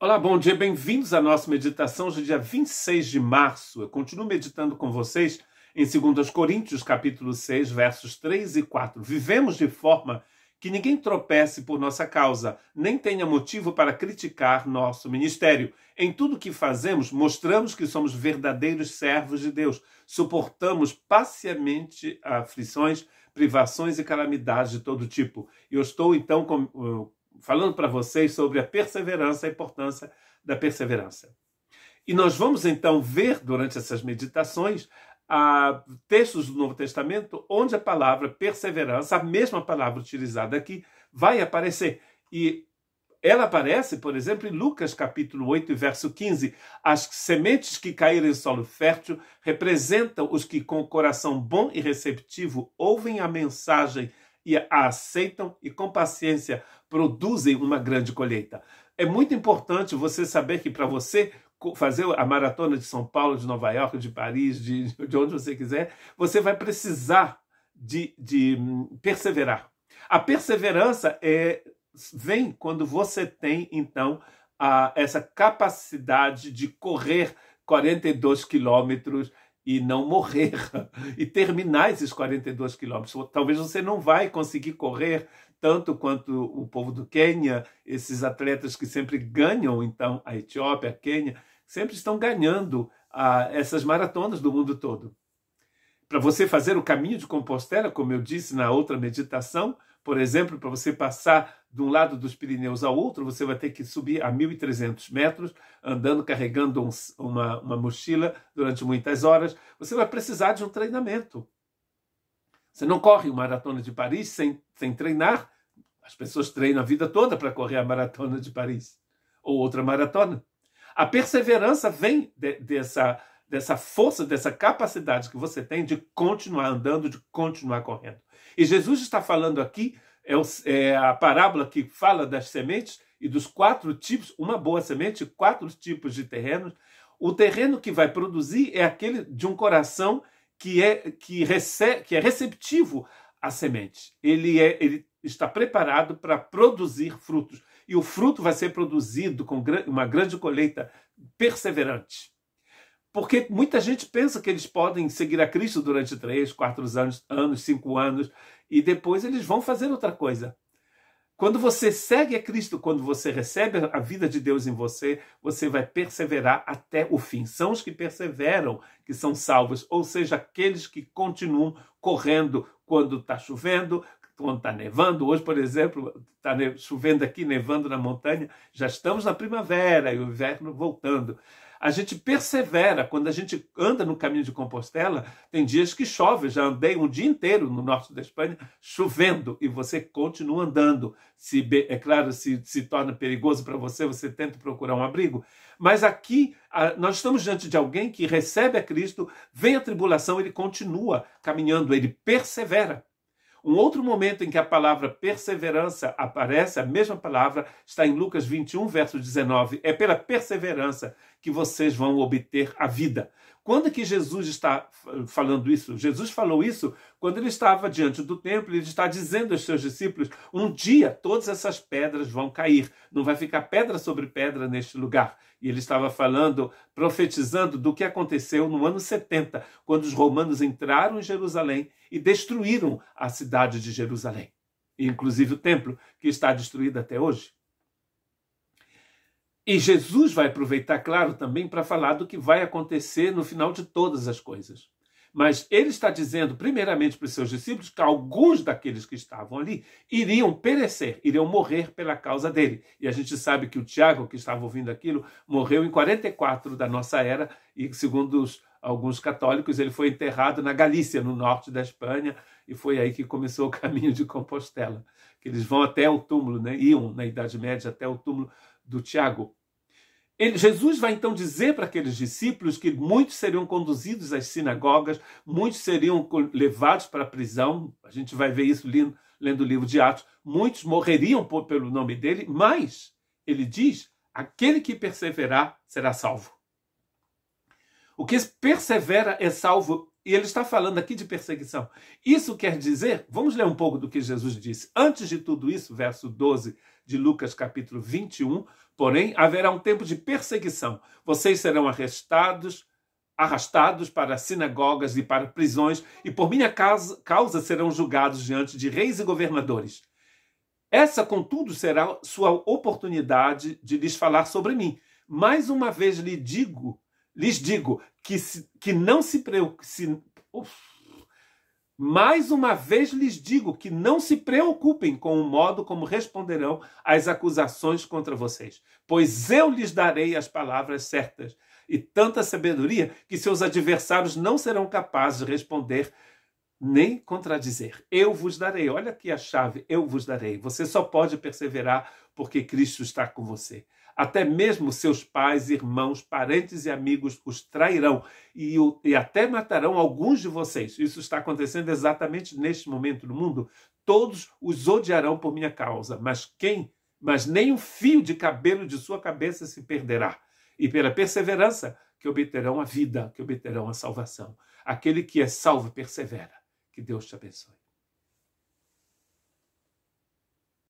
Olá, bom dia, bem-vindos à nossa meditação de é dia 26 de março. Eu continuo meditando com vocês em 2 Coríntios, capítulo 6, versos 3 e 4. Vivemos de forma que ninguém tropece por nossa causa, nem tenha motivo para criticar nosso ministério. Em tudo que fazemos, mostramos que somos verdadeiros servos de Deus. Suportamos paciamente aflições, privações e calamidades de todo tipo. Eu estou então com, eh, falando para vocês sobre a perseverança, a importância da perseverança. E nós vamos então ver durante essas meditações a ah, textos do Novo Testamento onde a palavra perseverança, a mesma palavra utilizada aqui, vai aparecer. E ela aparece, por exemplo, em Lucas capítulo 8, verso 15. As sementes que caíram em solo fértil representam os que com coração bom e receptivo ouvem a mensagem e a aceitam e com paciência produzem uma grande colheita. É muito importante você saber que para você fazer a maratona de São Paulo, de Nova York, de Paris, de, de onde você quiser, você vai precisar de, de hum, perseverar. A perseverança é, vem quando você tem, então, a, essa capacidade de correr 42 quilômetros e não morrer e terminar esses 42 quilômetros. Talvez você não vai conseguir correr tanto quanto o povo do Quênia, esses atletas que sempre ganham, então a Etiópia, a Quênia, sempre estão ganhando a ah, essas maratonas do mundo todo. Para você fazer o caminho de Compostela, como eu disse na outra meditação, por exemplo, para você passar de um lado dos Pirineus ao outro, você vai ter que subir a 1.300 metros, andando, carregando um, uma, uma mochila durante muitas horas. Você vai precisar de um treinamento. Você não corre uma Maratona de Paris sem, sem treinar. As pessoas treinam a vida toda para correr a Maratona de Paris ou outra maratona. A perseverança vem de, dessa dessa força, dessa capacidade que você tem de continuar andando, de continuar correndo. E Jesus está falando aqui, é, o, é a parábola que fala das sementes e dos quatro tipos, uma boa semente, quatro tipos de terrenos. O terreno que vai produzir é aquele de um coração que é, que recebe, que é receptivo à semente. Ele, é, ele está preparado para produzir frutos. E o fruto vai ser produzido com uma grande colheita perseverante. Porque muita gente pensa que eles podem seguir a Cristo durante três, quatro anos, anos, cinco anos, e depois eles vão fazer outra coisa. Quando você segue a Cristo, quando você recebe a vida de Deus em você, você vai perseverar até o fim. São os que perseveram que são salvos, ou seja, aqueles que continuam correndo quando está chovendo, quando está nevando. Hoje, por exemplo, está chovendo aqui, nevando na montanha. Já estamos na primavera e o inverno voltando. A gente persevera, quando a gente anda no caminho de Compostela, tem dias que chove, já andei um dia inteiro no norte da Espanha chovendo e você continua andando. Se é claro, se se torna perigoso para você, você tenta procurar um abrigo, mas aqui nós estamos diante de alguém que recebe a Cristo, vem a tribulação, ele continua caminhando, ele persevera. Um outro momento em que a palavra perseverança aparece, a mesma palavra, está em Lucas 21, verso 19. É pela perseverança que vocês vão obter a vida. Quando que Jesus está falando isso? Jesus falou isso quando ele estava diante do templo, ele está dizendo aos seus discípulos: um dia todas essas pedras vão cair, não vai ficar pedra sobre pedra neste lugar. E ele estava falando, profetizando do que aconteceu no ano 70, quando os romanos entraram em Jerusalém e destruíram a cidade de Jerusalém, inclusive o templo, que está destruído até hoje. E Jesus vai aproveitar, claro, também para falar do que vai acontecer no final de todas as coisas. Mas ele está dizendo, primeiramente, para os seus discípulos que alguns daqueles que estavam ali iriam perecer, iriam morrer pela causa dele. E a gente sabe que o Tiago, que estava ouvindo aquilo, morreu em 44 da nossa era, e segundo os, alguns católicos, ele foi enterrado na Galícia, no norte da Espanha, e foi aí que começou o caminho de Compostela. Que eles vão até o túmulo, né? iam na Idade Média até o túmulo do Tiago. Ele, Jesus vai então dizer para aqueles discípulos que muitos seriam conduzidos às sinagogas, muitos seriam levados para a prisão. A gente vai ver isso lendo, lendo o livro de Atos. Muitos morreriam por, pelo nome dele, mas ele diz: aquele que perseverar será salvo. O que persevera é salvo, e ele está falando aqui de perseguição. Isso quer dizer, vamos ler um pouco do que Jesus disse. Antes de tudo isso, verso 12 de Lucas capítulo 21, Porém, haverá um tempo de perseguição. Vocês serão arrestados, arrastados para sinagogas e para prisões, e por minha causa serão julgados diante de reis e governadores. Essa, contudo, será sua oportunidade de lhes falar sobre mim. Mais uma vez lhe digo, lhes digo que, se, que não se, preocupe. Mais uma vez lhes digo que não se preocupem com o modo como responderão às acusações contra vocês, pois eu lhes darei as palavras certas e tanta sabedoria que seus adversários não serão capazes de responder nem contradizer. Eu vos darei. Olha aqui a chave: eu vos darei. Você só pode perseverar porque Cristo está com você. Até mesmo seus pais, irmãos, parentes e amigos os trairão e, e até matarão alguns de vocês. Isso está acontecendo exatamente neste momento no mundo. Todos os odiarão por minha causa, mas quem? Mas nem um fio de cabelo de sua cabeça se perderá. E pela perseverança que obterão a vida, que obterão a salvação. Aquele que é salvo persevera. Que Deus te abençoe.